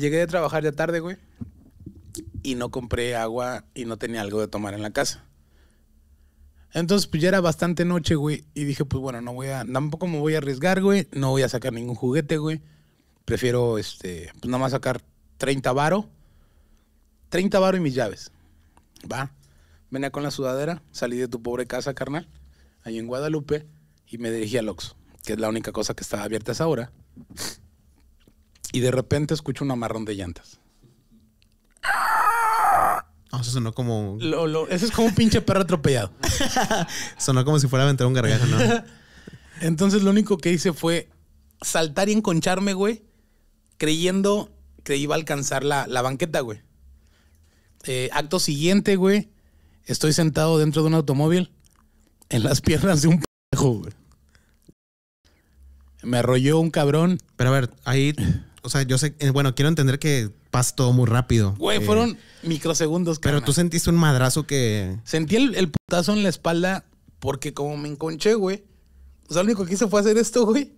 Llegué de trabajar ya tarde, güey. Y no compré agua y no tenía algo de tomar en la casa. Entonces, pues ya era bastante noche, güey. Y dije, pues bueno, no voy a. Tampoco me voy a arriesgar, güey. No voy a sacar ningún juguete, güey. Prefiero, este. Pues nada más sacar 30 varo. 30 varo y mis llaves. Va. Venía con la sudadera. Salí de tu pobre casa, carnal. Ahí en Guadalupe. Y me dirigí al Loxo, Que es la única cosa que estaba abierta esa hora y de repente escucho un amarrón de llantas. No, ah, eso sonó como. Lo, eso es como un pinche perro atropellado. sonó como si fuera a un gargajo, ¿no? Entonces lo único que hice fue saltar y enconcharme, güey, creyendo que iba a alcanzar la, banqueta, güey. Eh, acto siguiente, güey, estoy sentado dentro de un automóvil en las piernas de un pendejo, güey. Me arrolló un cabrón. Pero a ver, ahí o sea, yo sé, eh, bueno, quiero entender que pasó muy rápido. Güey, eh, fueron microsegundos. Pero tú sentiste un madrazo que... Sentí el, el, putazo en la espalda porque como me enconché, güey. O sea, lo único que hice fue hacer esto, güey.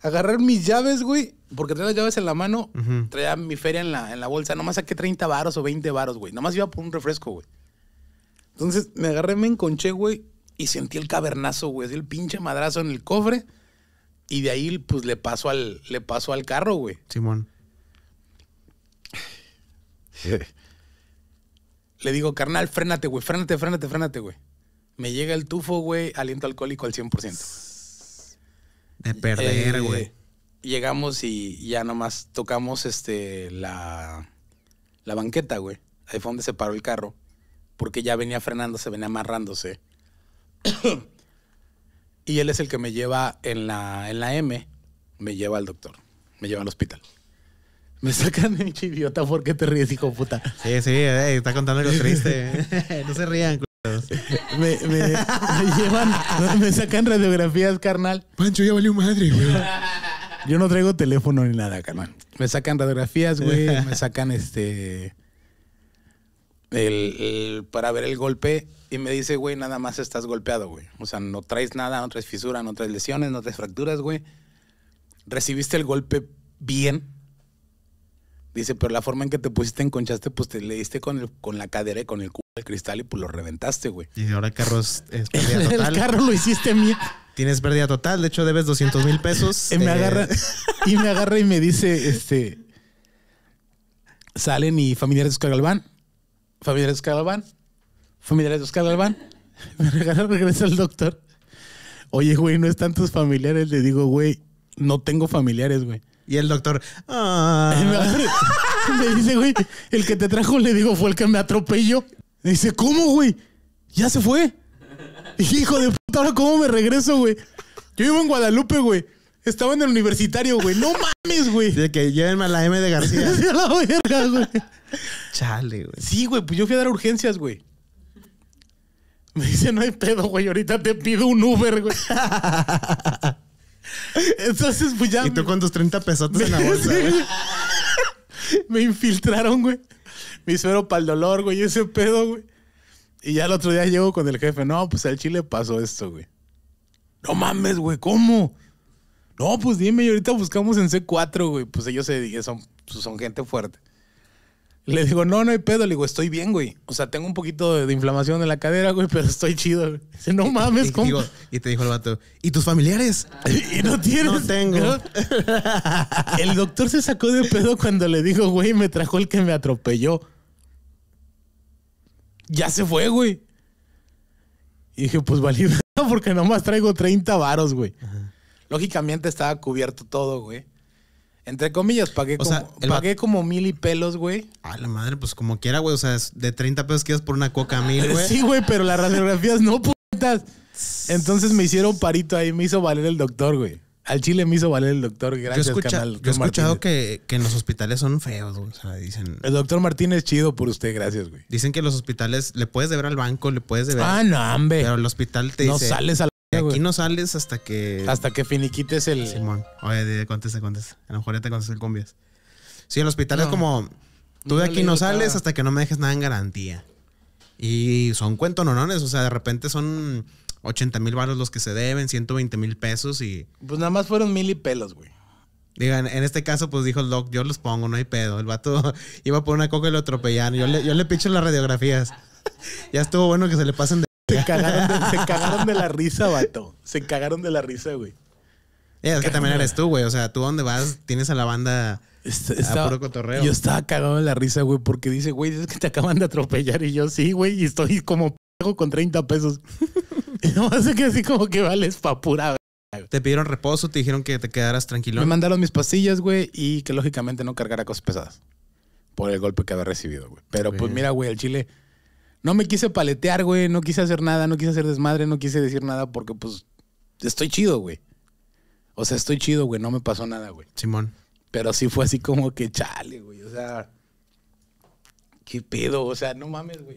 Agarrar mis llaves, güey. Porque tenía las llaves en la mano. Traía mi feria en la, en la bolsa. Nomás saqué 30 varos o 20 varos, güey. Nomás iba por un refresco, güey. Entonces me agarré, me enconché, güey. Y sentí el cavernazo, güey. Así el pinche madrazo en el cofre. Y de ahí, pues, le paso al, le paso al carro, güey. Simón. le digo, carnal, frénate, güey, frénate, frénate, frénate, güey. Me llega el tufo, güey, aliento alcohólico al 100%. De perder, eh, güey. llegamos y ya nomás tocamos este, la, la banqueta, güey. Ahí fue donde se paró el carro. Porque ya venía frenándose, venía amarrándose. Y él es el que me lleva en la, en la M, me lleva al doctor, me lleva al hospital. Me sacan de mi idiota, ¿por qué te ríes, hijo puta? Sí, sí, eh, está contando algo triste. no se rían, me, me, me, llevan, me sacan radiografías, carnal. Pancho, ya valió madre, güey. Yo no traigo teléfono ni nada, carnal. Me sacan radiografías, güey. Me sacan este el, para ver el golpe y me dice, güey, nada más estás golpeado, güey. O sea, no traes nada, no traes fisura, no traes lesiones, no traes fracturas, güey. Recibiste el golpe bien. Dice, pero la forma en que te pusiste enconchaste, pues te le diste con, el, con la cadera y con el culo del cristal y pues lo reventaste, güey. Y ahora el carro es, pérdida total. el carro lo hiciste mía. Tienes pérdida total, de hecho debes 200 mil pesos. y, me eh, agarra, y me agarra y me dice, este... Salen y familiares de Oscar Galván, familiares Escalabán, familiares de Galván. me regalaron regreso al doctor. Oye, güey, no están tus familiares. Le digo, güey, no tengo familiares, güey. Y el doctor, ah". me dice, güey, el que te trajo, le digo, fue el que me atropelló. dice, ¿cómo, güey? Ya se fue. Hijo de puta, cómo me regreso, güey? Yo vivo en Guadalupe, güey. Estaba en el universitario, güey. No mames, güey. De que llévenme a la M de García. a la verga, güey. Chale, güey. Sí, güey, pues yo fui a dar urgencias, güey. Me dice, no hay pedo, güey. Ahorita te pido un Uber, güey. Entonces, pues ya. Y tú con tus 30 pesotas en la bolsa, güey. me infiltraron, güey. Me suero para el dolor, güey. Ese pedo, güey. Y ya el otro día llego con el jefe. No, pues al chile pasó esto, güey. No mames, güey. ¿Cómo? No, pues dime, ahorita buscamos en C4, güey. Pues ellos se, son, pues son gente fuerte. Le digo, no, no hay pedo. Le digo, estoy bien, güey. O sea, tengo un poquito de, inflamación en la cadera, güey, pero estoy chido. Dice, no mames, ¿cómo? y te dijo el vato, ¿y tus familiares? y no tienes. No tengo. el doctor se sacó de pedo cuando le dijo, güey, me trajo el que me atropelló. Ya se fue, güey. Y dije, pues valida, porque nomás traigo 30 varos, güey. Lógicamente estaba cubierto todo, güey. Entre comillas, pagué, como, pagué como mil y pelos, güey. A la madre, pues como quiera, güey. O sea, de 30 pesos quedas por una coca mil, güey. sí, güey, pero las radiografías no, putas. Entonces me hicieron parito ahí, me hizo valer el doctor, güey. Al chile me hizo valer el doctor, gracias, yo canal. Yo he escuchado que, en los hospitales son feos, güey. dicen. El doctor Martínez, chido por usted, gracias, güey. Dicen que los hospitales le puedes deber al banco, le puedes deber. Ah, no, hombre. Pero el hospital te dice. No sales al aquí no sales hasta que. Hasta que finiquites el. Simón. Oye, contesta, contesta. A lo mejor ya te contestas el cumbias. Sí, el hospital es como. Tú de aquí no sales hasta que no me dejes nada en garantía. Y son cuentos cuentononones, o sea, de repente son 80 mil baros los que se deben, 120 mil pesos y. Pues nada más fueron mil y pelos, güey. Digan, en este caso, pues dijo el doc, yo los pongo, no hay pedo. El vato iba por una coca y lo atropellaron. Yo le, yo le picho las radiografías. ya estuvo bueno que se le pasen de Se cagaron, de, la risa, vato. Se cagaron de la risa, güey. Eh, es que también eres tú, güey. O sea, tú dónde vas, tienes a la banda Está, puro cotorreo. Yo estaba cagado de la risa, güey, porque dice, güey, es que te acaban de atropellar. Y yo, sí, güey, y estoy como p con 30 pesos. y nomás que así como que vales pa' pura. Güey. Te pidieron reposo, te dijeron que te quedaras tranquilo. Me mandaron mis pastillas, güey, y que lógicamente no cargara cosas pesadas por el golpe que había recibido, güey. Pero pues mira, güey, el chile no me quise paletear, güey. No quise hacer nada, no quise hacer desmadre, no quise decir nada porque, pues, estoy chido, güey. O sea, estoy chido, güey. No me pasó nada, güey. Simón. Pero sí fue así como que chale, güey. O sea, ¿qué pedo? O sea, no mames, güey.